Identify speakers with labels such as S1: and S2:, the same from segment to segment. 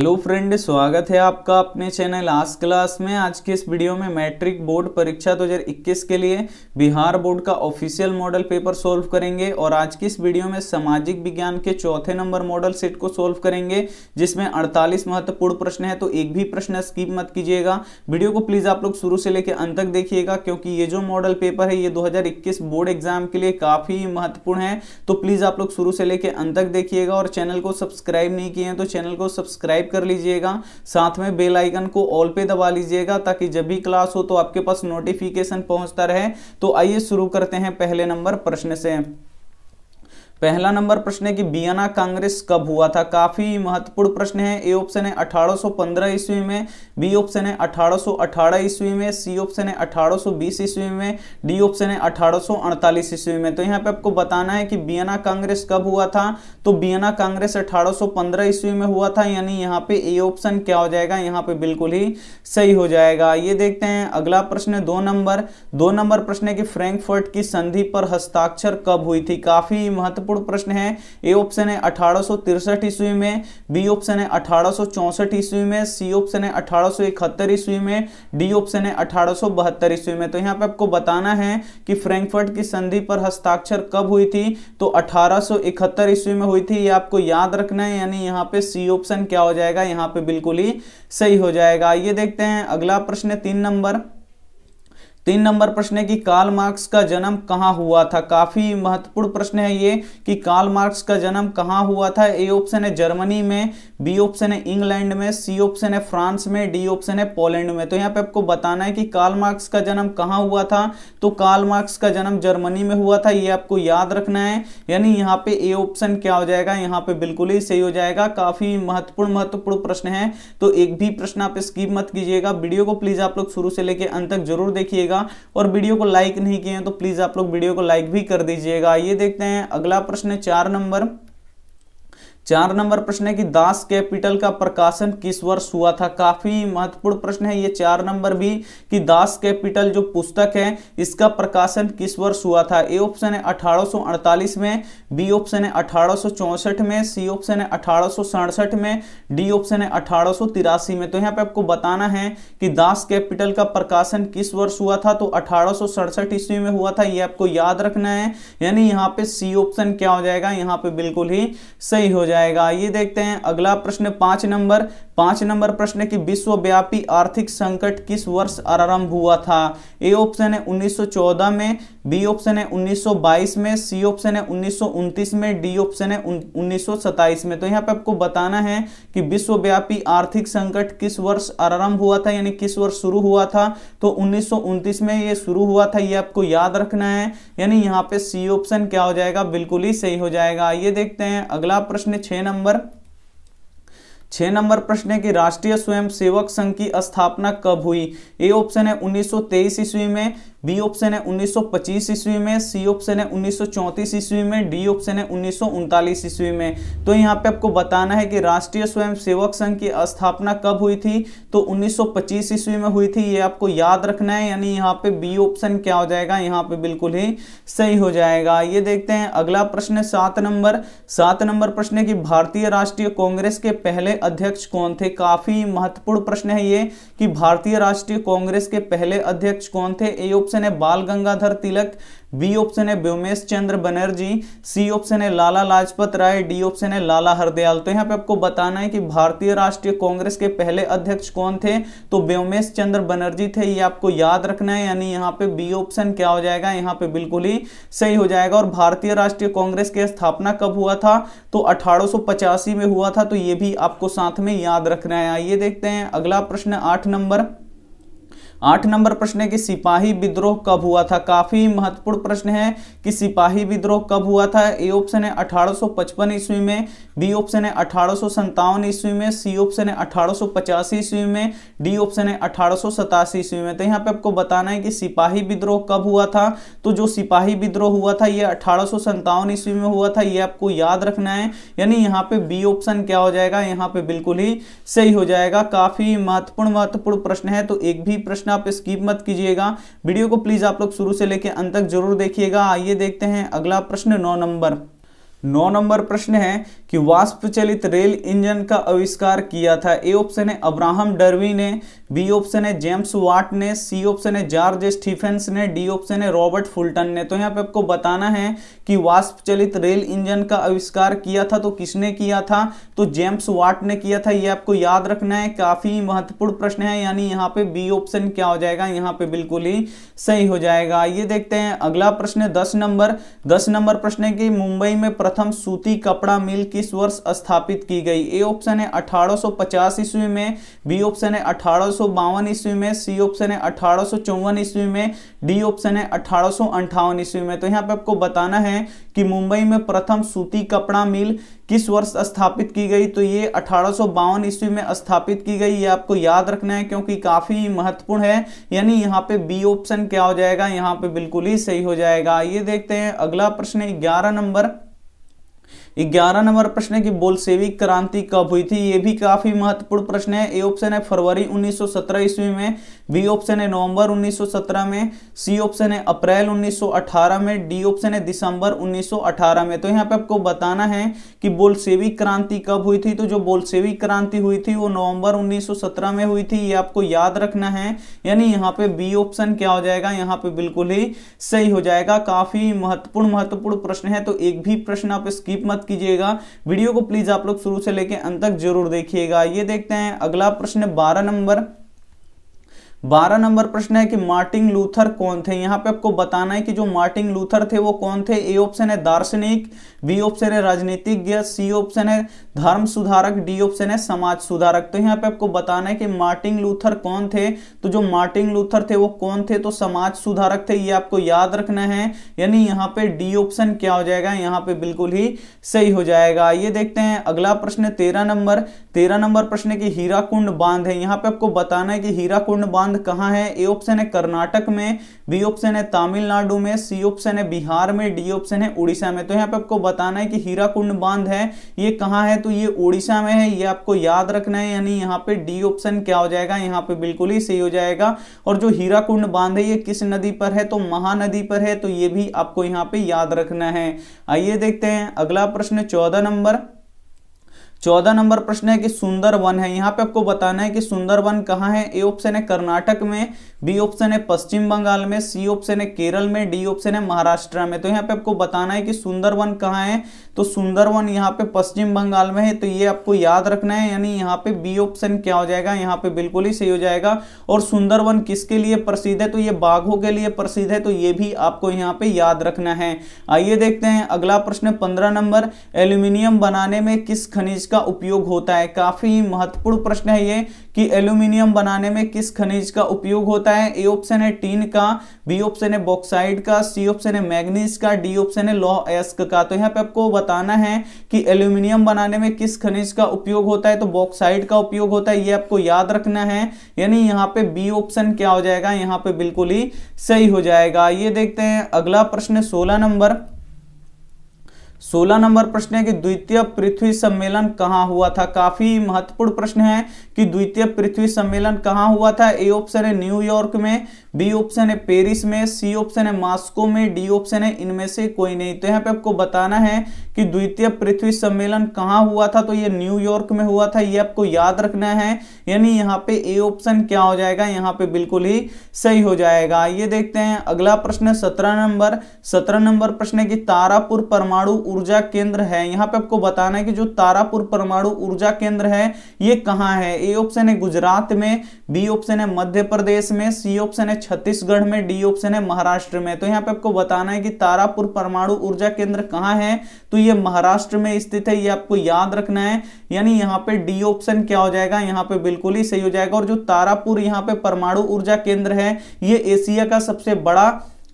S1: hello friend स्वागत है आपका अपने चैनल आज क्लास में आज के इस वीडियो में मैट्रिक बोर्ड परीक्षा 2021 के लिए बिहार बोर्ड का ऑफिशियल मॉडल पेपर सॉल्व करेंगे और आज की इस वीडियो में सामाजिक विज्ञान के चौथे नंबर मॉडल सेट को सॉल्व करेंगे जिसमें 48 महत्वपूर्ण प्रश्न है तो एक भी प्रश्न स्कीप मत कीजिएगा वीडियो को प्लीज आप लोग शुरू से लेकर अंत तक देखिएगा क्योंकि ये जो मॉडल पेपर है ये दो बोर्ड एग्जाम के लिए काफी महत्वपूर्ण है तो प्लीज आप लोग शुरू से लेकर अंत तक देखिएगा और चैनल को सब्सक्राइब नहीं किए हैं तो चैनल को सब्सक्राइब सब्सक्राइब कर लीजिएगा साथ में बेल आइकन को ऑल पे दबा लीजिएगा ताकि जब भी क्लास हो तो आपके पास नोटिफिकेशन पहुंचता रहे तो आइए शुरू करते हैं पहले नंबर प्रश्न से पहला नंबर प्रश्न है कि बियाना कांग्रेस कब हुआ था काफी महत्वपूर्ण प्रश्न है ए ऑप्शन है 1815 ईस्वी में बी ऑप्शन है 1818 ईस्वी में सी ऑप्शन है 1820 ईस्वी में डी ऑप्शन है 1848 ईस्वी में तो यहाँ पे आपको बताना है कि बियाना कांग्रेस कब हुआ था तो बियाना कांग्रेस 1815 ईस्वी में हुआ था यानी यहाँ पे ए ऑप्शन क्या हो जाएगा यहाँ पे बिल्कुल ही सही हो जाएगा ये देखते हैं अगला प्रश्न दो नंबर दो नंबर प्रश्न है कि फ्रेंकफर्ट की संधि पर हस्ताक्षर कब हुई थी काफी महत्वपूर्ण महत्वपूर्ण प्रश्न है ए ऑप्शन है अठारह ईस्वी में बी ऑप्शन है अठारह ईस्वी में सी ऑप्शन है अठारह ईस्वी में डी ऑप्शन है अठारह ईस्वी में तो यहाँ पे आपको बताना है कि फ्रैंकफर्ट की संधि पर हस्ताक्षर कब हुई थी तो अठारह ईस्वी में हुई थी ये आपको याद रखना है यानी यहाँ पे सी ऑप्शन क्या हो जाएगा यहाँ पे बिल्कुल ही सही हो जाएगा ये देखते हैं अगला प्रश्न है तीन नंबर तीन नंबर प्रश्न है कि कार्ल मार्क्स का जन्म कहाँ हुआ था काफी महत्वपूर्ण प्रश्न है ये कि कार्ल मार्क्स का जन्म कहाँ हुआ था ए ऑप्शन है जर्मनी में बी ऑप्शन है इंग्लैंड में सी ऑप्शन है फ्रांस में डी ऑप्शन है पोलैंड में तो यहाँ पे आपको बताना है कि कार्ल मार्क्स का जन्म कहाँ हुआ था तो कार्ल मार्क्स का जन्म जर्मनी में हुआ था ये आपको याद रखना है यानी यहाँ पे ए ऑप्शन क्या हो जाएगा यहाँ पे बिल्कुल ही सही हो जाएगा काफी महत्वपूर्ण महत्वपूर्ण प्रश्न है तो एक भी प्रश्न आप स्कीप मत कीजिएगा वीडियो को प्लीज आप लोग शुरू से लेकर अंत तक जरूर देखिएगा दीजिएगा और वीडियो को लाइक नहीं किए हैं तो प्लीज़ आप लोग वीडियो को लाइक भी कर दीजिएगा ये देखते हैं अगला प्रश्न है चार नंबर चार नंबर प्रश्न है कि दास कैपिटल का प्रकाशन किस वर्ष हुआ था काफी महत्वपूर्ण प्रश्न है ये चार नंबर भी कि दास कैपिटल जो पुस्तक है इसका प्रकाशन किस वर्ष हुआ था ए ऑप्शन है 1848 में बी ऑप्शन है 1864 में सी ऑप्शन है अठारह में डी ऑप्शन है अठारह में तो यहाँ पे आपको बताना है कि दास कैपिटल का प्रकाशन किस वर्ष हुआ था तो अठारह ईस्वी में हुआ था ये आपको याद रखना है यानी यहाँ पे सी ऑप्शन क्या हो जाएगा यहाँ पे बिल्कुल ही सही हो जाएगा जाएगा ये देखते हैं अगला प्रश्न पांच नंबर पांच नंबर प्रश्न है कि विश्वव्यापी आर्थिक संकट किस वर्ष आरंभ हुआ था ए ऑप्शन है 1914 में बी ऑप्शन है 1922 में सी ऑप्शन है उन्नीस में डी ऑप्शन है उन्नीस में तो यहाँ पे आपको बताना है कि विश्वव्यापी आर्थिक संकट किस वर्ष आरंभ हुआ था यानी किस वर्ष शुरू हुआ था तो उन्नीस में ये शुरू हुआ था ये आपको याद रखना है यानी यहाँ पे सी ऑप्शन क्या हो जाएगा बिल्कुल ही सही हो जाएगा ये देखते हैं अगला प्रश्न छह नंबर छह नंबर प्रश्न है कि राष्ट्रीय स्वयंसेवक संघ की स्थापना कब हुई ए ऑप्शन है 1923 ईस्वी में बी ऑप्शन है 1925 ईस्वी में सी ऑप्शन है 1934 ईस्वी में डी ऑप्शन है उन्नीस ईस्वी में तो यहाँ पे आपको बताना है कि राष्ट्रीय स्वयंसेवक संघ की स्थापना कब हुई थी तो 1925 ईस्वी में हुई थी ये आपको याद रखना है यानी यहाँ पे बी ऑप्शन क्या हो जाएगा यहाँ पे बिल्कुल ही सही हो जाएगा ये देखते हैं अगला प्रश्न है सात नंबर सात नंबर प्रश्न है कि भारतीय राष्ट्रीय कांग्रेस के पहले अध्यक्ष कौन थे काफी महत्वपूर्ण प्रश्न है ये कि भारतीय राष्ट्रीय कांग्रेस के पहले अध्यक्ष कौन थे ए ऑप्शन ऑप्शन है बाल गंगाधर तिलक बी ऑप्शन है व्योमेश चंद्र बनर्जी सी ऑप्शन है लाला लाजपत राय डी ऑप्शन है लाला हरदयाल तो यहाँ पे आपको बताना है कि भारतीय राष्ट्रीय कांग्रेस के पहले अध्यक्ष कौन थे तो व्योमेश चंद्र बनर्जी थे ये आपको याद रखना है यानी यहाँ पे बी ऑप्शन क्या हो जाएगा यहाँ पे बिल्कुल ही सही हो जाएगा और भारतीय राष्ट्रीय कांग्रेस की स्थापना कब हुआ था तो अठारह में हुआ था तो ये भी आपको साथ में याद रखना है आइए देखते हैं अगला प्रश्न आठ नंबर आठ नंबर प्रश्न है कि सिपाही विद्रोह कब हुआ था काफी महत्वपूर्ण प्रश्न है कि सिपाही विद्रोह कब हुआ था ए ऑप्शन है अठारह ईस्वी में बी ऑप्शन है अठारह ईस्वी में सी ऑप्शन है अठारह ईस्वी में डी ऑप्शन है अठारह ईस्वी में तो यहाँ पे आपको बताना है कि सिपाही विद्रोह कब हुआ था तो जो सिपाही विद्रोह हुआ था ये अठारह ईस्वी में हुआ था ये आपको याद रखना है यानी यहाँ पे बी ऑप्शन क्या हो जाएगा यहाँ पे बिल्कुल ही सही हो जाएगा काफी महत्वपूर्ण महत्वपूर्ण प्रश्न है तो एक भी प्रश्न इसमें आप स्कीप मत कीजिएगा वीडियो को प्लीज़ आप लोग शुरू से लेकर अंत तक जरूर देखिएगा आइए देखते हैं अगला प्रश्न नौ नंबर नौ नंबर प्रश्न है कि वाष्प चलित रेल इंजन का आविष्कार किया था ए ऑप्शन है अब्राहम डर्वी ने बी ऑप्शन है जेम्स वाट ने सी ऑप्शन है जॉर्ज स्टीफेंस ने डी ऑप्शन है रॉबर्ट फुलटन ने तो यहाँ पे आपको बताना है कि वाष्प चलित रेल इंजन का आविष्कार किया था तो किसने किया था तो जेम्स वाट ने किया था ये आपको याद रखना है काफी महत्वपूर्ण प्रश्न है यानी यहाँ पे बी ऑप्शन क्या हो जाएगा यहाँ पे बिल्कुल ही सही हो जाएगा ये देखते हैं अगला प्रश्न दस नंबर दस नंबर प्रश्न है कि मुंबई में प्रथम सूती कपड़ा मिल किस वर्ष स्थापित की गई ए ऑप्शन है 1850 ईस्वी में बी ऑप्शन है अठारह ईस्वी में सी ऑप्शन है अठारह ईस्वी में डी ऑप्शन है अठारह ईस्वी में तो यहाँ पे आपको बताना है कि मुंबई में प्रथम सूती कपड़ा मिल किस वर्ष स्थापित की गई तो ये अठारह ईस्वी में स्थापित की गई ये आपको याद रखना है क्योंकि काफी महत्वपूर्ण है यानी यहाँ पे बी ऑप्शन क्या हो जाएगा यहाँ पे बिल्कुल ही सही हो जाएगा ये देखते हैं अगला प्रश्न है ग्यारह नंबर ग्यारह नंबर प्रश्न है कि बोलसेविक क्रांति कब हुई थी ये भी काफी महत्वपूर्ण प्रश्न है ए ऑप्शन है फरवरी 1917 ईस्वी में बी ऑप्शन है नवंबर 1917 में सी ऑप्शन है अप्रैल 1918 में डी ऑप्शन है दिसंबर 1918 में तो यहाँ पे आपको बताना है कि बोलसेविक क्रांति कब हुई थी तो जो बोलसेविक क्रांति हुई थी वो नवम्बर उन्नीस में हुई थी ये आपको याद रखना है यानी यहाँ पे बी ऑप्शन क्या हो जाएगा यहाँ पे बिल्कुल ही सही हो जाएगा काफी महत्वपूर्ण महत्वपूर्ण प्रश्न है तो एक भी प्रश्न आप स्कीप मत मत कीजिएगा वीडियो को प्लीज आप लोग शुरू से लेकर अंत तक जरूर देखिएगा ये देखते हैं अगला प्रश्न बारह नंबर बारह नंबर प्रश्न है कि मार्टिन लूथर कौन थे यहाँ पे आपको बताना है कि जो मार्टिन लूथर थे वो कौन थे ए ऑप्शन है दार्शनिक बी ऑप्शन है राजनीतिज्ञ सी ऑप्शन है धर्म सुधारक डी ऑप्शन है समाज सुधारक तो यहाँ पे आपको बताना है कि मार्टिन लूथर कौन थे तो जो मार्टिन लूथर थे वो कौन थे तो समाज सुधारक थे ये आपको याद रखना है यानी यहाँ पे डी ऑप्शन क्या हो जाएगा यहाँ पे बिल्कुल ही सही हो जाएगा ये देखते हैं अगला प्रश्न तेरह नंबर तेरह नंबर प्रश्न की हीराकुंड बांध है यहाँ पे आपको बताना है कि हीराकुंड बांध बांध कहाँ है ए ऑप्शन है कर्नाटक में बी ऑप्शन है तमिलनाडु में सी ऑप्शन है बिहार में डी ऑप्शन है उड़ीसा में तो यहाँ पे आपको बताना है कि हीराकुंड बांध है ये कहाँ है तो ये उड़ीसा में है ये आपको याद रखना है यानी यहाँ पे डी ऑप्शन क्या हो जाएगा यहाँ पे बिल्कुल ही सही हो जाएगा और जो हीराकुंड बांध है ये किस नदी पर है तो महानदी पर है तो ये भी आपको यहाँ पे याद रखना है आइए देखते हैं अगला प्रश्न चौदह नंबर चौदह नंबर प्रश्न है कि सुंदर वन है यहाँ पे आपको बताना है कि सुंदर वन कहाँ है ए ऑप्शन है कर्नाटक में बी ऑप्शन है पश्चिम बंगाल में सी ऑप्शन है केरल में डी ऑप्शन है महाराष्ट्र में तो यहाँ पे आपको बताना है कि सुंदर वन कहाँ है तो सुंदर वन यहाँ पे पश्चिम बंगाल में है तो ये आपको याद रखना है यानी यहाँ पे बी ऑप्शन क्या हो जाएगा यहाँ पे बिल्कुल ही सही हो जाएगा और सुंदर वन किसके लिए प्रसिद्ध है तो ये बाघों के लिए प्रसिद्ध है तो ये भी आपको यहाँ पे याद रखना है आइए देखते हैं अगला प्रश्न पंद्रह नंबर एल्यूमिनियम बनाने में किस खनिज का उपयोग होता है काफी महत्वपूर्ण प्रश्न है ये कि एल्यूमिनियम बनाने में किस खनिज का उपयोग होता है ए ऑप्शन है टीन का बी ऑप्शन है बॉक्साइड का सी ऑप्शन है मैग्नीज का डी ऑप्शन है लॉ एस्क का तो यहाँ पे आपको बताना है कि एल्यूमिनियम बनाने में किस खनिज का उपयोग होता है तो बॉक्साइड का उपयोग होता है ये आपको याद रखना है यानी यहाँ पे बी ऑप्शन क्या हो जाएगा यहाँ पे बिल्कुल ही सही हो जाएगा ये देखते हैं अगला प्रश्न सोलह नंबर सोलह नंबर प्रश्न है कि द्वितीय पृथ्वी सम्मेलन कहां हुआ था काफी महत्वपूर्ण प्रश्न है कि द्वितीय पृथ्वी सम्मेलन कहां हुआ था ए ऑप्शन है न्यूयॉर्क में बी ऑप्शन है पेरिस में सी ऑप्शन है मास्को में डी ऑप्शन है इनमें से कोई नहीं तो यहां पे आपको बताना है कि द्वितीय पृथ्वी सम्मेलन कहां हुआ था तो ये न्यूयॉर्क में हुआ था ये आपको याद रखना है यानी यहाँ पे ए ऑप्शन क्या हो जाएगा यहाँ पे बिल्कुल ही सही हो जाएगा ये देखते हैं अगला प्रश्न सत्रह नंबर सत्रह नंबर प्रश्न है कि तारापुर परमाणु ऊर्जा केंद्र है यहाँ पे आपको बताना है कि जो तारापुर परमाणु ऊर्जा केंद्र है ये कहाँ है ए ऑप्शन है गुजरात में बी ऑप्शन है मध्य प्रदेश में सी ऑप्शन है छत्तीसगढ़ में डी ऑप्शन है महाराष्ट्र में तो यहाँ पे आपको बताना है कि तारापुर परमाणु ऊर्जा केंद्र कहाँ है तो ये महाराष्ट्र में स्थित है ये आपको याद रखना है यानी यहाँ पे डी ऑप्शन क्या हो जाएगा यहाँ पे बिल्कुल ही सही हो जाएगा और जो तारापुर यहाँ पे परमाणु ऊर्जा केंद्र है ये एशिया का सबसे बड़ा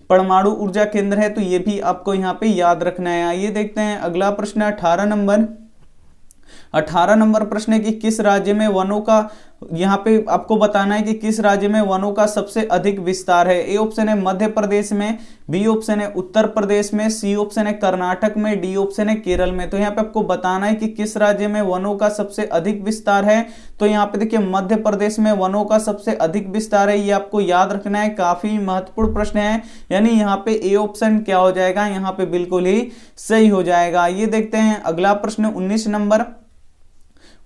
S1: परमाणु ऊर्जा केंद्र है तो ये भी आपको यहाँ पे याद रखना है आइए देखते हैं अगला प्रश्न अठारह नंबर अठारह नंबर प्रश्न है कि किस राज्य में वनों का यहाँ पे आपको बताना है कि किस राज्य में वनों का सबसे अधिक विस्तार है ए ऑप्शन है मध्य प्रदेश में बी ऑप्शन है उत्तर प्रदेश में सी ऑप्शन है कर्नाटक में डी ऑप्शन है केरल में तो यहाँ पे आपको बताना है कि किस राज्य में वनों का सबसे अधिक विस्तार है तो यहाँ पे देखिए मध्य प्रदेश में वनों का सबसे अधिक विस्तार है ये आपको याद रखना है काफी महत्वपूर्ण प्रश्न है यानी यहाँ पे ए ऑप्शन क्या हो जाएगा यहाँ पे बिल्कुल ही सही हो जाएगा ये देखते हैं अगला प्रश्न उन्नीस नंबर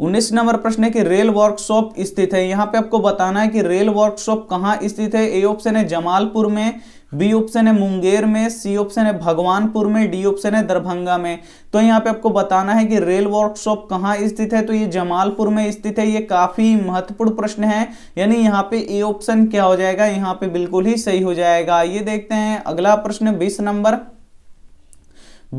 S1: उन्नीस नंबर प्रश्न है कि रेल वर्कशॉप स्थित है यहाँ पे आपको बताना है कि रेल वर्कशॉप कहाँ स्थित है ए ऑप्शन है जमालपुर में बी ऑप्शन है मुंगेर में सी ऑप्शन है भगवानपुर में डी ऑप्शन है दरभंगा में तो यहाँ पे आपको बताना है कि रेल वर्कशॉप कहाँ स्थित है तो ये जमालपुर में स्थित है ये काफी महत्वपूर्ण प्रश्न है यानी यहाँ पे ए ऑप्शन क्या हो जाएगा यहाँ पे बिल्कुल ही सही हो जाएगा ये देखते हैं अगला प्रश्न बीस नंबर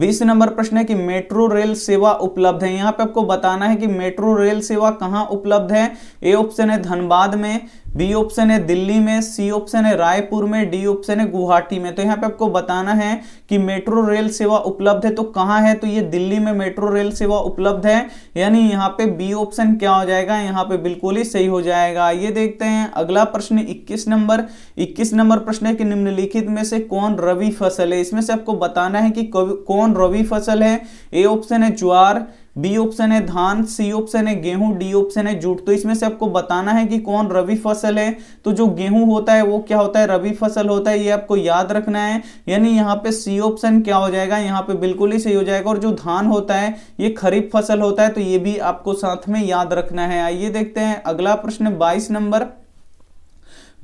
S1: बीस नंबर प्रश्न है कि मेट्रो रेल सेवा उपलब्ध है यहाँ पे आपको बताना है कि मेट्रो रेल सेवा कहाँ उपलब्ध है ए ऑप्शन है धनबाद में बी ऑप्शन है दिल्ली में सी ऑप्शन है रायपुर में डी ऑप्शन है गुवाहाटी में तो यहाँ पे आपको बताना है कि मेट्रो रेल सेवा उपलब्ध है तो कहाँ है तो ये दिल्ली में मेट्रो रेल सेवा उपलब्ध है यानी यहाँ पे बी ऑप्शन क्या हो जाएगा यहाँ पे बिल्कुल ही सही हो जाएगा ये देखते हैं अगला प्रश्न इक्कीस नंबर इक्कीस नंबर प्रश्न है कि निम्नलिखित में से कौन रवि फसल है इसमें से आपको बताना है कि कौन रवि फसल है ए ऑप्शन है ज्वार बी ऑप्शन है धान सी ऑप्शन है गेहूं डी ऑप्शन है जूट तो इसमें से आपको बताना है कि कौन रवि फसल है तो जो गेहूं होता है वो क्या होता है रवि फसल होता है ये आपको याद रखना है यानी यहाँ पे सी ऑप्शन क्या हो जाएगा यहाँ पे बिल्कुल ही सही हो जाएगा और जो धान होता है ये खरीफ फसल होता है तो ये भी आपको साथ में याद रखना है आइए देखते हैं अगला प्रश्न बाईस नंबर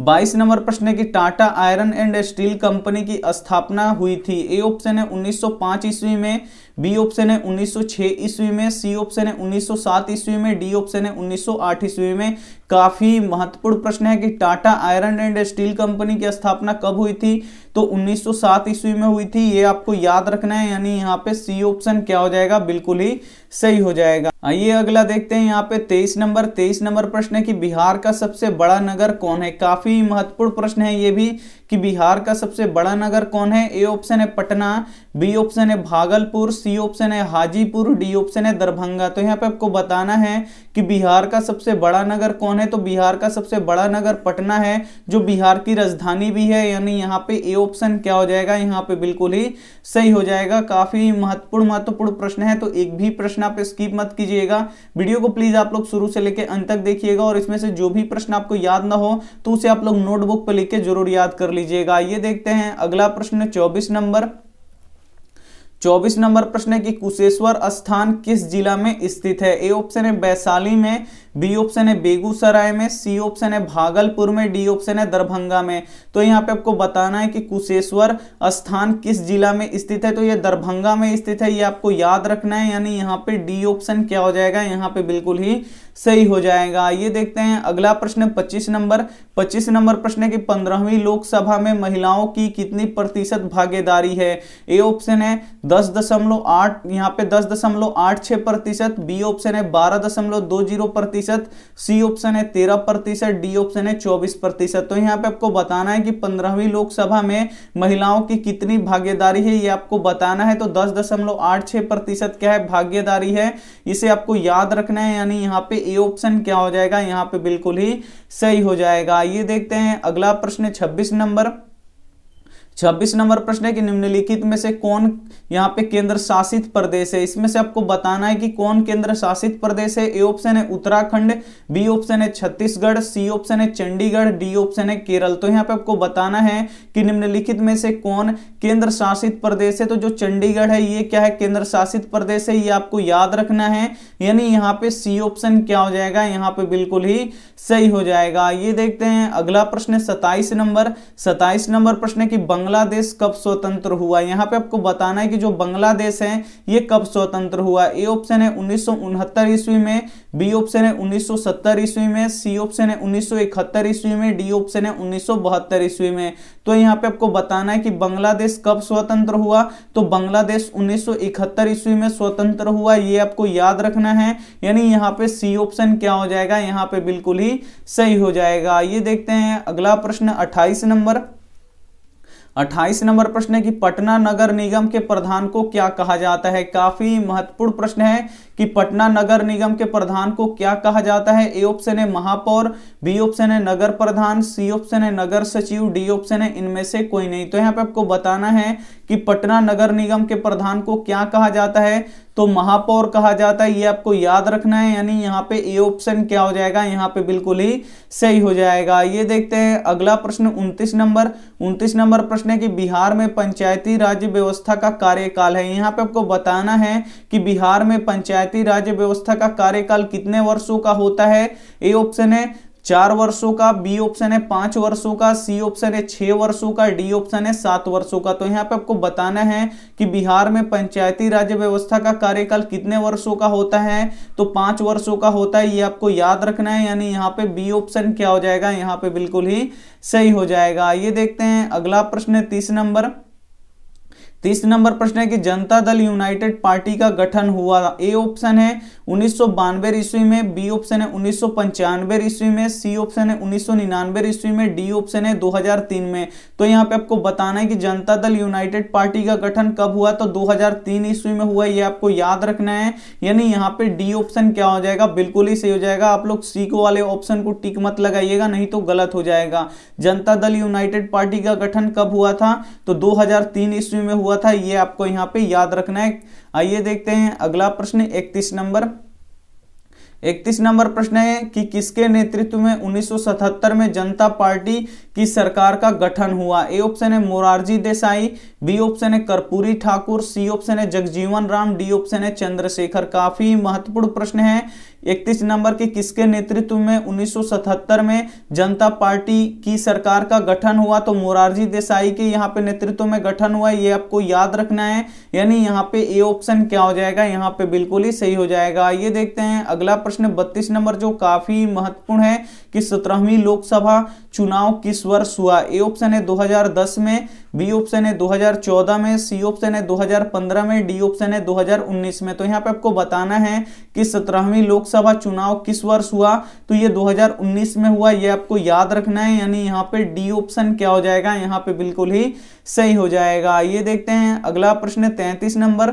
S1: बाईस नंबर प्रश्न है कि Tata Iron and Steel Company की स्थापना हुई थी ए ऑप्शन है 1905 ईस्वी में बी ऑप्शन है 1906 ईस्वी में सी ऑप्शन है 1907 ईस्वी में डी ऑप्शन है 1908 ईस्वी में काफी महत्वपूर्ण प्रश्न है कि Tata Iron and Steel Company की स्थापना कब हुई थी तो 1907 ईस्वी में हुई थी ये आपको याद रखना है यानी यहाँ पे सी ऑप्शन क्या हो जाएगा बिल्कुल ही सही हो जाएगा आइए अगला देखते हैं यहाँ पे 23 नंबर 23 नंबर प्रश्न है कि बिहार का सबसे बड़ा नगर कौन है काफी महत्वपूर्ण प्रश्न है ये भी कि बिहार का सबसे बड़ा नगर कौन है ए ऑप्शन है पटना बी ऑप्शन है भागलपुर सी ऑप्शन है हाजीपुर डी ऑप्शन है दरभंगा तो यहाँ पे आपको बताना है कि बिहार का सबसे बड़ा नगर कौन है तो बिहार का सबसे बड़ा नगर पटना है जो बिहार की राजधानी भी है यानी यहाँ पे ए ऑप्शन क्या हो जाएगा यहाँ पे बिल्कुल ही सही हो जाएगा काफी महत्वपूर्ण महत्वपूर्ण प्रश्न है तो एक भी प्रश्न आप स्कीप मत कीजिएगा वीडियो को प्लीज आप लोग शुरू से लेकर अंत तक देखिएगा और इसमें से जो भी प्रश्न आपको याद ना हो तो उसे आप लोग नोटबुक पर लिख के जरूर याद कर लीजिएगा ये देखते हैं अगला प्रश्न चौबीस नंबर चौबीस नंबर प्रश्न है कि कुशेश्वर स्थान किस जिला में स्थित है ए ऑप्शन है वैशाली में बी ऑप्शन है बेगूसराय में सी ऑप्शन है भागलपुर में डी ऑप्शन है दरभंगा में तो यहाँ पे आपको बताना है कि कुशेश्वर स्थान किस जिला में स्थित है तो ये दरभंगा में स्थित है ये आपको याद रखना है यानी यहाँ पे डी ऑप्शन क्या हो जाएगा यहाँ पे बिल्कुल ही सही हो जाएगा ये देखते हैं अगला प्रश्न पच्चीस नंबर पच्चीस नंबर प्रश्न है कि पंद्रहवीं लोकसभा में महिलाओं की कितनी प्रतिशत भागीदारी है ए ऑप्शन है दस दशमलव आठ यहाँ पे दस दशमलव आठ छह प्रतिशत बी ऑप्शन है बारह दशमलव दो जीरो प्रतिशत सी ऑप्शन है तेरह प्रतिशत डी ऑप्शन है चौबीस प्रतिशत तो यहाँ पे आपको बताना है कि पंद्रहवीं लोकसभा में महिलाओं की कितनी भागीदारी है ये आपको बताना है तो दस दशमलव आठ प्रतिशत क्या है भागीदारी है इसे आपको याद रखना है यानी यहाँ पे ए ऑप्शन क्या हो जाएगा यहाँ पे बिल्कुल ही सही हो जाएगा ये देखते हैं अगला प्रश्न छब्बीस नंबर छब्बीस नंबर प्रश्न है कि निम्नलिखित में से कौन यहाँ पे केंद्र शासित प्रदेश है इसमें से आपको बताना है कि कौन केंद्र शासित प्रदेश है ए ऑप्शन है उत्तराखंड बी ऑप्शन है छत्तीसगढ़ सी ऑप्शन है चंडीगढ़ डी ऑप्शन है केरल तो यहाँ पे आपको बताना है कि निम्नलिखित में से कौन केंद्र शासित प्रदेश है तो जो चंडीगढ़ है ये क्या है केंद्र शासित प्रदेश है ये आपको याद रखना है यानी यहाँ पे सी ऑप्शन क्या हो जाएगा यहाँ पे बिल्कुल ही सही हो जाएगा ये देखते हैं अगला प्रश्न है सताइस नंबर सताइस नंबर प्रश्न है कि बांग्लादेश कब स्वतंत्र हुआ यहाँ पे आपको बताना है कि जो बांग्लादेश है ये कब स्वतंत्र हुआ ए ऑप्शन है उन्नीस ईस्वी में बी ऑप्शन है उन्नीस ईस्वी में सी ऑप्शन है उन्नीस ईस्वी में डी ऑप्शन है उन्नीस ईस्वी में तो यहाँ पे आपको बताना है कि बांग्लादेश कब स्वतंत्र हुआ तो बांग्लादेश उन्नीस ईस्वी में स्वतंत्र हुआ ये आपको याद रखना है यानी यहाँ पे सी ऑप्शन क्या हो जाएगा यहाँ पे बिल्कुल ही सही हो जाएगा ये देखते हैं अगला प्रश्न अट्ठाईस नंबर अट्ठाईस नंबर प्रश्न है कि पटना नगर निगम के प्रधान को क्या कहा जाता है काफी महत्वपूर्ण प्रश्न है कि पटना नगर निगम के प्रधान को क्या कहा जाता है ए ऑप्शन है महापौर बी ऑप्शन है नगर प्रधान सी ऑप्शन है नगर सचिव डी ऑप्शन है इनमें से कोई नहीं तो यहाँ पे आपको बताना है कि पटना नगर निगम के प्रधान को क्या कहा जाता है तो महापौर कहा जाता है ये आपको याद रखना है यानी यहाँ पे ए ऑप्शन क्या हो जाएगा यहाँ पे बिल्कुल ही सही हो जाएगा ये देखते हैं अगला प्रश्न 29 नंबर 29 नंबर प्रश्न है कि बिहार में पंचायती राज्य व्यवस्था का कार्यकाल है यहाँ पे आपको बताना है कि बिहार में पंचायती राज्य व्यवस्था का कार्यकाल कितने वर्षों का होता है ए ऑप्शन है चार वर्षों का बी ऑप्शन है पांच वर्षों का सी ऑप्शन है छह वर्षों का डी ऑप्शन है सात वर्षों का तो यहाँ पे आपको बताना है कि बिहार में पंचायती राज्य व्यवस्था का कार्यकाल कितने वर्षों का होता है तो पांच वर्षों का होता है ये आपको याद रखना है यानी यहाँ पे बी ऑप्शन क्या हो जाएगा यहाँ पे बिल्कुल ही सही हो जाएगा ये देखते हैं अगला प्रश्न है तीस नंबर तीस नंबर प्रश्न है कि जनता दल यूनाइटेड पार्टी का गठन हुआ ए ऑप्शन है उन्नीस सौ बानवे ईस्वी में बी ऑप्शन है उन्नीस सौ पंचानवे ईस्वी में सी ऑप्शन है उन्नीस सौ ईस्वी में डी ऑप्शन है 2003 में तो यहाँ पे आपको बताना है कि जनता दल यूनाइटेड पार्टी का गठन कब हुआ तो 2003 ईस्वी में हुआ ये आपको याद रखना है यानी यहाँ पे डी ऑप्शन क्या हो जाएगा बिल्कुल ही सही हो जाएगा आप लोग सी को वाले ऑप्शन को टिक मत लगाइएगा नहीं तो गलत हो जाएगा जनता दल यूनाइटेड पार्टी का गठन कब हुआ था तो दो ईस्वी में हुआ हुआ था ये आपको यहाँ पे याद रखना है आइए देखते हैं अगला प्रश्न इकतीस नंबर इकतीस नंबर प्रश्न है कि किसके नेतृत्व में 1977 में जनता पार्टी की सरकार का गठन हुआ ए ऑप्शन है मोरारजी देसाई बी ऑप्शन है कर्पूरी ठाकुर सी ऑप्शन है जगजीवन राम डी ऑप्शन है चंद्रशेखर काफी महत्वपूर्ण प्रश्न है इकतीस नंबर के किसके नेतृत्व में 1977 में जनता पार्टी की सरकार का गठन हुआ तो मोरारजी देसाई के यहाँ पे नेतृत्व में गठन हुआ ये आपको याद रखना है यानी यहाँ पे ए ऑप्शन क्या हो जाएगा यहाँ पे बिल्कुल ही सही हो जाएगा ये देखते हैं अगला प्रश्न बत्तीस नंबर जो काफी महत्वपूर्ण है कि सत्रहवीं लोकसभा चुनाव किस वर्ष हुआ ए ऑप्शन है दो में बी ऑप्शन है 2014 में सी ऑप्शन है 2015 में डी ऑप्शन है 2019 में तो यहाँ पे आपको बताना है कि सत्रहवीं लोकसभा चुनाव किस वर्ष हुआ तो ये 2019 में हुआ ये आपको याद रखना है यानी यहाँ पे डी ऑप्शन क्या हो जाएगा यहाँ पे बिल्कुल ही सही हो जाएगा ये देखते हैं अगला प्रश्न है तैंतीस नंबर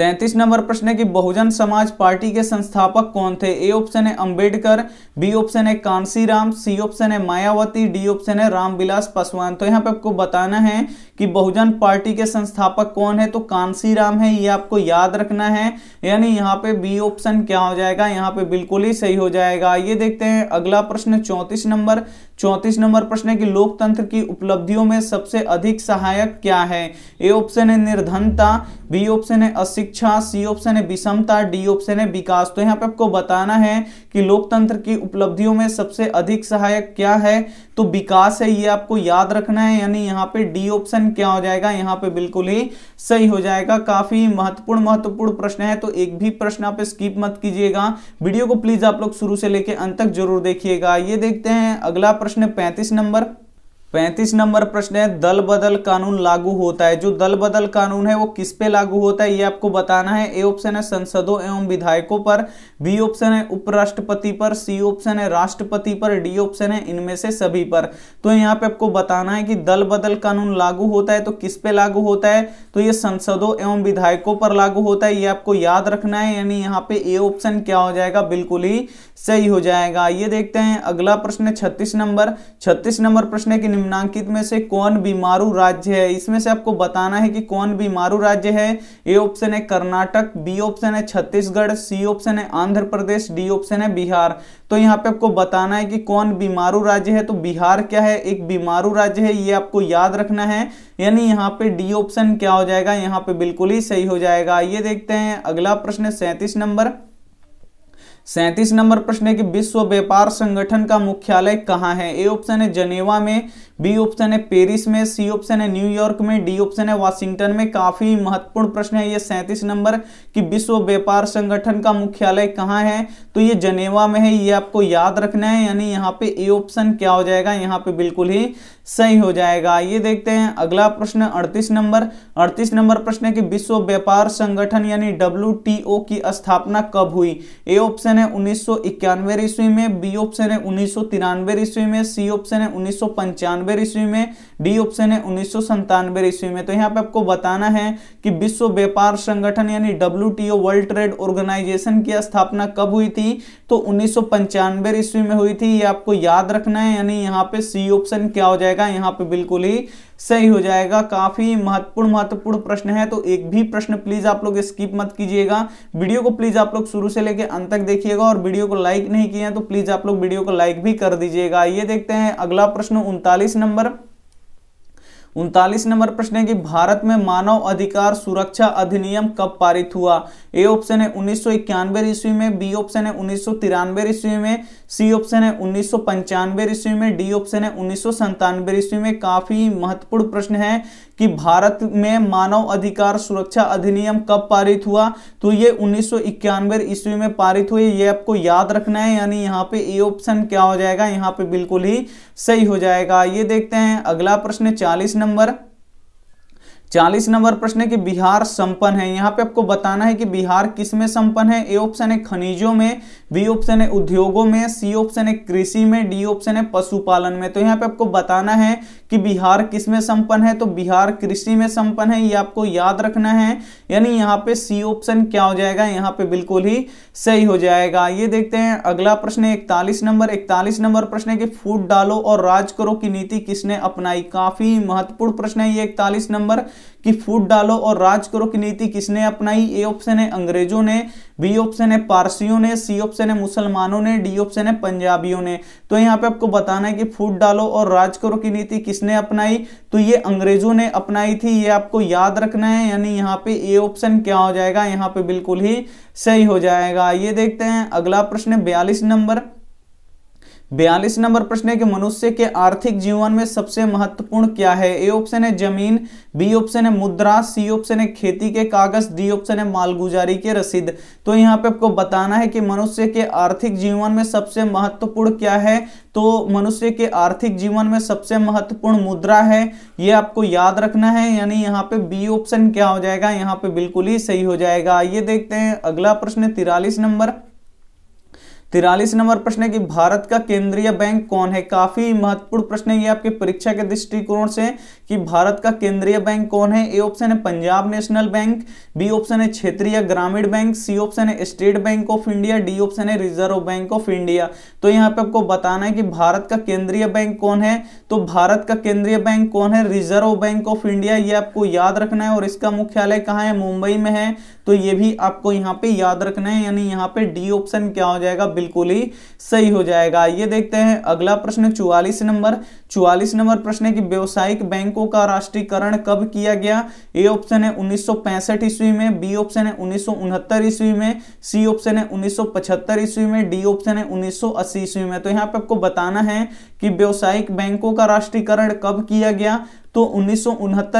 S1: तैंतीस नंबर प्रश्न है कि बहुजन समाज पार्टी के संस्थापक कौन थे ए ऑप्शन है अंबेडकर बी ऑप्शन है कांसी राम सी ऑप्शन है मायावती डी ऑप्शन है रामविलास पासवान तो यहाँ पे आपको बताना है कि बहुजन पार्टी के संस्थापक कौन है तो कांसी राम है ये आपको याद रखना है यानी यहाँ पे बी ऑप्शन क्या हो जाएगा यहाँ पे बिल्कुल ही सही हो जाएगा ये देखते हैं अगला प्रश्न चौंतीस नंबर चौंतीस नंबर प्रश्न है कि लोकतंत्र की उपलब्धियों में सबसे अधिक सहायक क्या है ए ऑप्शन है निर्धनता बी ऑप्शन है अशिक्षा शिक्षा सी ऑप्शन है विषमता डी ऑप्शन है विकास तो यहाँ पे आपको बताना है कि लोकतंत्र की उपलब्धियों में सबसे अधिक सहायक क्या है तो विकास है ये आपको याद रखना है यानी यहाँ पे डी ऑप्शन क्या हो जाएगा यहाँ पे बिल्कुल ही सही हो जाएगा काफी महत्वपूर्ण महत्वपूर्ण प्रश्न है तो एक भी प्रश्न आप स्कीप मत कीजिएगा वीडियो को प्लीज आप लोग शुरू से लेके अंत तक जरूर देखिएगा ये देखते हैं अगला प्रश्न पैंतीस नंबर पैंतीस नंबर प्रश्न है दल बदल कानून लागू होता है जो दल बदल कानून है वो किस पे लागू होता है ये आपको बताना है ए ऑप्शन है संसदों एवं विधायकों पर बी ऑप्शन है उपराष्ट्रपति पर सी ऑप्शन है राष्ट्रपति पर डी ऑप्शन है इनमें से सभी पर तो यहाँ पे आपको बताना है कि दल बदल कानून लागू होता है तो किस पे लागू होता है तो ये संसदों एवं विधायकों पर लागू होता है ये आपको याद रखना है यानी यहाँ पे ए ऑप्शन क्या हो जाएगा बिल्कुल ही सही हो जाएगा ये देखते हैं अगला प्रश्न है छत्तीस नंबर छत्तीस नंबर प्रश्न है कि निम्नांकित में से कौन बीमारू राज्य है इसमें से आपको बताना है कि कौन बीमारू राज्य है ए ऑप्शन है कर्नाटक बी ऑप्शन है छत्तीसगढ़ सी ऑप्शन है आंध्र आंध्र प्रदेश डी ऑप्शन है बिहार तो यहाँ पे आपको बताना है कि कौन बीमारू राज्य है तो बिहार क्या है एक बीमारू राज्य है ये आपको याद रखना है यानी यहाँ पे डी ऑप्शन क्या हो जाएगा यहाँ पे बिल्कुल ही सही हो जाएगा ये देखते हैं अगला प्रश्न सैंतीस नंबर सैंतीस नंबर प्रश्न है कि विश्व व्यापार संगठन का मुख्यालय कहाँ है ए ऑप्शन है जनेवा में बी ऑप्शन है पेरिस में सी ऑप्शन है न्यूयॉर्क में डी ऑप्शन है वाशिंगटन में काफी महत्वपूर्ण प्रश्न है ये सैंतीस नंबर कि विश्व व्यापार संगठन का मुख्यालय कहाँ है तो ये जनेवा में है ये आपको याद रखना है यानी यहाँ पे ए ऑप्शन क्या हो जाएगा यहाँ पे बिल्कुल ही सही हो जाएगा ये देखते हैं अगला प्रश्न अड़तीस नंबर अड़तीस नंबर प्रश्न है कि विश्व व्यापार संगठन यानी डब्ल्यू की स्थापना कब हुई ए ऑप्शन ऑप्शन है उन्नीस ईस्वी में बी ऑप्शन है उन्नीस ईस्वी में सी ऑप्शन है उन्नीस ईस्वी में डी ऑप्शन है उन्नीस ईस्वी में तो यहाँ पे आपको बताना है कि विश्व व्यापार संगठन यानी डब्ल्यू वर्ल्ड ट्रेड ऑर्गेनाइजेशन की स्थापना कब हुई थी तो उन्नीस ईस्वी में हुई थी ये आपको याद रखना है यानी यहाँ पे सी ऑप्शन क्या हो जाएगा यहाँ पे बिल्कुल ही सही हो जाएगा काफी महत्वपूर्ण महत्वपूर्ण प्रश्न है तो एक भी प्रश्न प्लीज आप लोग स्किप मत कीजिएगा वीडियो को प्लीज आप लोग शुरू से लेकर अंत तक देखिएगा और वीडियो को लाइक नहीं किया तो प्लीज आप लोग वीडियो को लाइक भी कर दीजिएगा ये देखते हैं अगला प्रश्न उनतालीस नंबर उनतालीस नंबर प्रश्न है कि भारत में मानव अधिकार सुरक्षा अधिनियम कब पारित हुआ ए ऑप्शन है उन्नीस सौ ईस्वी में बी ऑप्शन है उन्नीस सौ ईस्वी में सी ऑप्शन है उन्नीस सौ ईस्वी में डी ऑप्शन है उन्नीस ईस्वी में काफी महत्वपूर्ण प्रश्न है कि भारत में मानव अधिकार सुरक्षा अधिनियम कब पारित हुआ तो ये उन्नीस ईस्वी में पारित हुए ये आपको याद रखना है यानी यहाँ पे ए ऑप्शन क्या हो जाएगा यहाँ पे बिल्कुल ही सही हो जाएगा ये देखते हैं अगला प्रश्न चालीस नंबर चालीस नंबर प्रश्न है कि बिहार संपन्न है यहाँ पे आपको बताना है कि बिहार किस में संपन्न है ए ऑप्शन है खनिजों में बी ऑप्शन है उद्योगों में सी ऑप्शन है कृषि में डी ऑप्शन है पशुपालन में तो यहाँ पे आपको बताना है कि बिहार किस में संपन्न है तो बिहार कृषि में संपन्न है ये आपको याद रखना है यानी यहाँ पे सी ऑप्शन क्या हो जाएगा यहाँ पे बिल्कुल ही सही हो जाएगा ये देखते हैं अगला प्रश्न है इकतालीस नंबर इकतालीस नंबर प्रश्न है कि फूट डालो और राज करो की नीति किसने अपनाई काफी महत्वपूर्ण प्रश्न है ये इकतालीस नंबर कि फूट डालो और राज करो की नीति किसने अपनाई ए ऑप्शन है अंग्रेजों ने बी ऑप्शन है पारसियों ने सी ऑप्शन है मुसलमानों ने डी ऑप्शन है पंजाबियों ने तो यहाँ पे आपको बताना है कि फूट डालो और राज करो की नीति किसने अपनाई तो ये अंग्रेजों ने अपनाई थी ये आपको याद रखना है यानी यहाँ पे ए ऑप्शन क्या हो जाएगा यहाँ पे बिल्कुल ही सही हो जाएगा ये देखते हैं अगला प्रश्न बयालीस नंबर बयालीस नंबर प्रश्न है कि मनुष्य के आर्थिक जीवन में सबसे महत्वपूर्ण क्या है ए ऑप्शन है जमीन बी ऑप्शन है मुद्रा सी ऑप्शन है खेती के कागज डी ऑप्शन है मालगुजारी के रसीद तो यहाँ पे आपको बताना है कि मनुष्य के आर्थिक जीवन में सबसे महत्वपूर्ण क्या है तो मनुष्य के आर्थिक जीवन में सबसे महत्वपूर्ण मुद्रा है ये आपको याद रखना है यानी यहाँ पे बी ऑप्शन क्या हो जाएगा यहाँ पे बिल्कुल ही सही हो जाएगा ये देखते हैं अगला प्रश्न तिरालीस नंबर तिरालीस नंबर प्रश्न है कि भारत का केंद्रीय बैंक कौन है काफी महत्वपूर्ण प्रश्न है ये आपके परीक्षा के दृष्टिकोण से कि भारत का केंद्रीय बैंक कौन है ए ऑप्शन है Punjab National Bank B option है क्षेत्रीय ग्रामीण बैंक सी ऑप्शन है State Bank of India D option है रिजर्व बैंक ऑफ इंडिया तो यहाँ पे आपको बताना है कि भारत का केंद्रीय बैंक कौन है तो भारत का केंद्रीय बैंक कौन है रिजर्व बैंक ऑफ इंडिया ये आपको याद रखना है और इसका मुख्यालय कहाँ है मुंबई में है तो ये भी आपको यहाँ पे याद रखना है यानी यहाँ पे डी ऑप्शन क्या हो जाएगा बिल्कुल ही सही हो जाएगा ये देखते हैं अगला प्रश्न चौवालीस नंबर चौवालीस नंबर प्रश्न है कि व्यवसायिक बैंकों का राष्ट्रीयकरण कब किया गया ए ऑप्शन है उन्नीस ईस्वी में बी ऑप्शन है उन्नीस ईस्वी में सी ऑप्शन है उन्नीस ईस्वी में डी ऑप्शन है उन्नीस ईस्वी में तो यहाँ पे आपको बताना है कि व्यवसायिक बैंकों का राष्ट्रीयकरण कब किया गया तो उन्नीस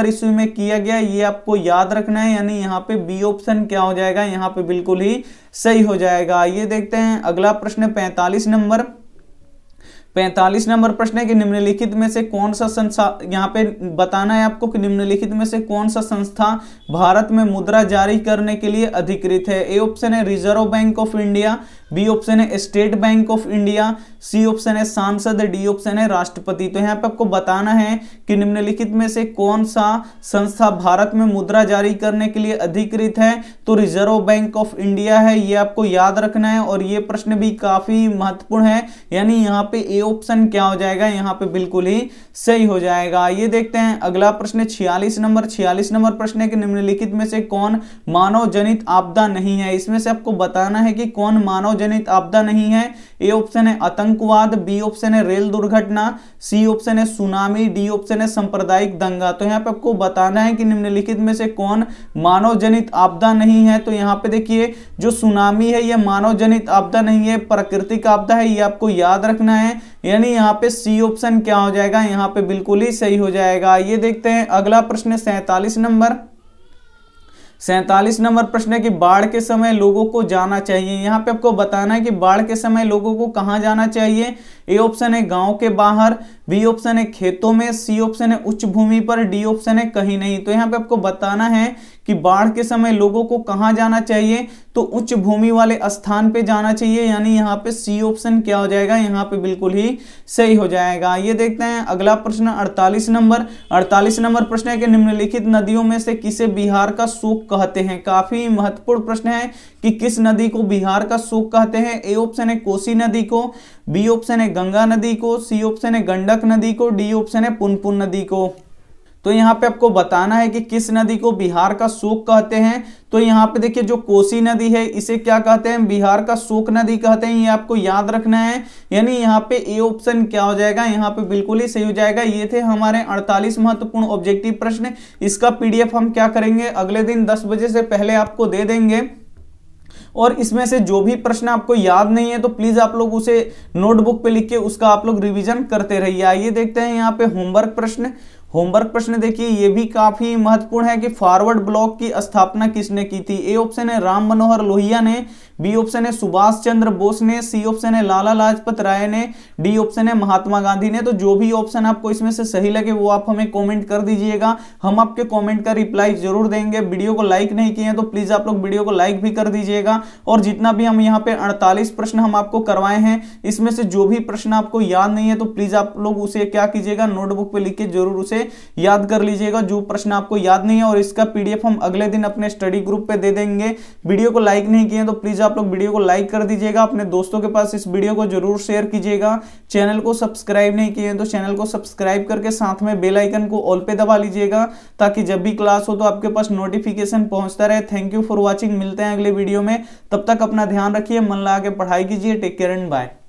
S1: ईस्वी में किया गया ये आपको याद रखना है यानी यहाँ पे बी ऑप्शन क्या हो जाएगा यहाँ पे बिल्कुल ही सही हो जाएगा ये देखते हैं अगला प्रश्न पैंतालीस नंबर पैंतालीस नंबर प्रश्न है कि निम्नलिखित में से कौन सा संस्था यहाँ पे बताना है आपको कि निम्नलिखित में से कौन सा संस्था भारत में मुद्रा जारी करने के लिए अधिकृत है ए ऑप्शन है Reserve Bank of India B option है State Bank of India C option है सांसद डी ऑप्शन है राष्ट्रपति तो यहाँ पे आपको बताना है कि निम्नलिखित में से कौन सा संस्था भारत में मुद्रा जारी करने के लिए अधिकृत है तो रिजर्व बैंक ऑफ इंडिया है ये आपको याद रखना है और ये प्रश्न भी काफी महत्वपूर्ण है यानी यहाँ पे ए ऑप्शन क्या हो जाएगा यहाँ पे बिल्कुल ही सही हो जाएगा ये देखते हैं अगला प्रश्न छियालीस नंबर छियालीस नंबर प्रश्न है कि निम्नलिखित में से कौन मानव जनित आपदा नहीं है इसमें से आपको बताना है कि कौन मानव जनित आपदा नहीं है ए ऑप्शन है आतंकवाद बी ऑप्शन है रेल दुर्घटना सी ऑप्शन है सुनामी डी ऑप्शन है सांप्रदायिक दंगा तो यहाँ पे आपको बताना है कि निम्नलिखित में से कौन मानव जनित आपदा नहीं है तो यहाँ पे देखिए जो सुनामी है यह मानव जनित आपदा नहीं है प्राकृतिक आपदा है ये आपको याद रखना है यानी यहाँ पे सी ऑप्शन क्या हो जाएगा यहाँ पे बिल्कुल ही सही हो जाएगा ये देखते हैं अगला प्रश्न सैतालीस नंबर सैंतालीस नंबर प्रश्न है कि बाढ़ के समय लोगों को जाना चाहिए यहाँ पे आपको बताना है कि बाढ़ के समय लोगों को कहाँ जाना चाहिए ए ऑप्शन है गांव के बाहर बी ऑप्शन है खेतों में सी ऑप्शन है उच्च भूमि पर डी ऑप्शन है कहीं नहीं तो यहाँ पे आपको बताना है कि बाढ़ के समय लोगों को कहाँ जाना चाहिए तो उच्च भूमि वाले स्थान पे जाना चाहिए यानी यहाँ पे सी ऑप्शन क्या हो जाएगा यहाँ पे बिल्कुल ही सही हो जाएगा ये देखते हैं अगला प्रश्न 48 नंबर 48 नंबर प्रश्न है कि निम्नलिखित नदियों में से किसे बिहार का शोक कहते हैं काफी महत्वपूर्ण प्रश्न है कि किस नदी को बिहार का शोक कहते हैं ए ऑप्शन है कोसी नदी को बी ऑप्शन है गंगा नदी को सी ऑप्शन है गंडक नदी को डी ऑप्शन है पुनपुन नदी को तो यहाँ पे आपको बताना है कि किस नदी को बिहार का शोक कहते हैं तो यहाँ पे देखिए जो कोसी नदी है इसे क्या कहते हैं बिहार का शोक नदी कहते हैं ये आपको याद रखना है यानी यहाँ पे ए ऑप्शन क्या हो जाएगा यहाँ पे बिल्कुल ही सही हो जाएगा ये थे हमारे 48 महत्वपूर्ण ऑब्जेक्टिव प्रश्न इसका पीडीएफ हम क्या करेंगे अगले दिन दस बजे से पहले आपको दे देंगे और इसमें से जो भी प्रश्न आपको याद नहीं है तो प्लीज़ आप लोग उसे नोटबुक पे लिख के उसका आप लोग रिविजन करते रहिए आइए देखते हैं यहाँ पे होमवर्क प्रश्न होमवर्क प्रश्न देखिए ये भी काफी महत्वपूर्ण है कि फॉरवर्ड ब्लॉक की स्थापना किसने की थी ए ऑप्शन है राम मनोहर लोहिया ने बी ऑप्शन है सुभाष चंद्र बोस ने सी ऑप्शन है लाला लाजपत राय ने डी ऑप्शन है महात्मा गांधी ने तो जो भी ऑप्शन आपको इसमें से सही लगे वो आप हमें कमेंट कर दीजिएगा हम आपके कमेंट का रिप्लाई जरूर देंगे वीडियो को लाइक नहीं किए तो प्लीज आप लोग वीडियो को लाइक भी कर दीजिएगा और जितना भी हम यहाँ पे अड़तालीस प्रश्न हम आपको करवाए हैं इसमें से जो भी प्रश्न आपको याद नहीं है तो प्लीज आप लोग उसे क्या कीजिएगा नोटबुक पर लिख के जरूर उसे है याद कर लीजिएगा जो प्रश्न आपको याद नहीं है और इसका पीडीएफ हम अगले दिन अपने स्टडी ग्रुप पे दे देंगे वीडियो को लाइक नहीं किए तो प्लीज आप लोग वीडियो को लाइक कर दीजिएगा अपने दोस्तों के पास इस वीडियो को जरूर शेयर कीजिएगा चैनल को सब्सक्राइब नहीं किए तो चैनल को सब्सक्राइब करके साथ में बेलाइकन को ऑल पे दबा लीजिएगा ताकि जब भी क्लास हो तो आपके पास नोटिफिकेशन पहुंचता रहे थैंक यू फॉर वॉचिंग मिलते हैं अगले वीडियो में तब तक अपना ध्यान रखिए मन लगा के पढ़ाई कीजिए टेक केयर एंड बाय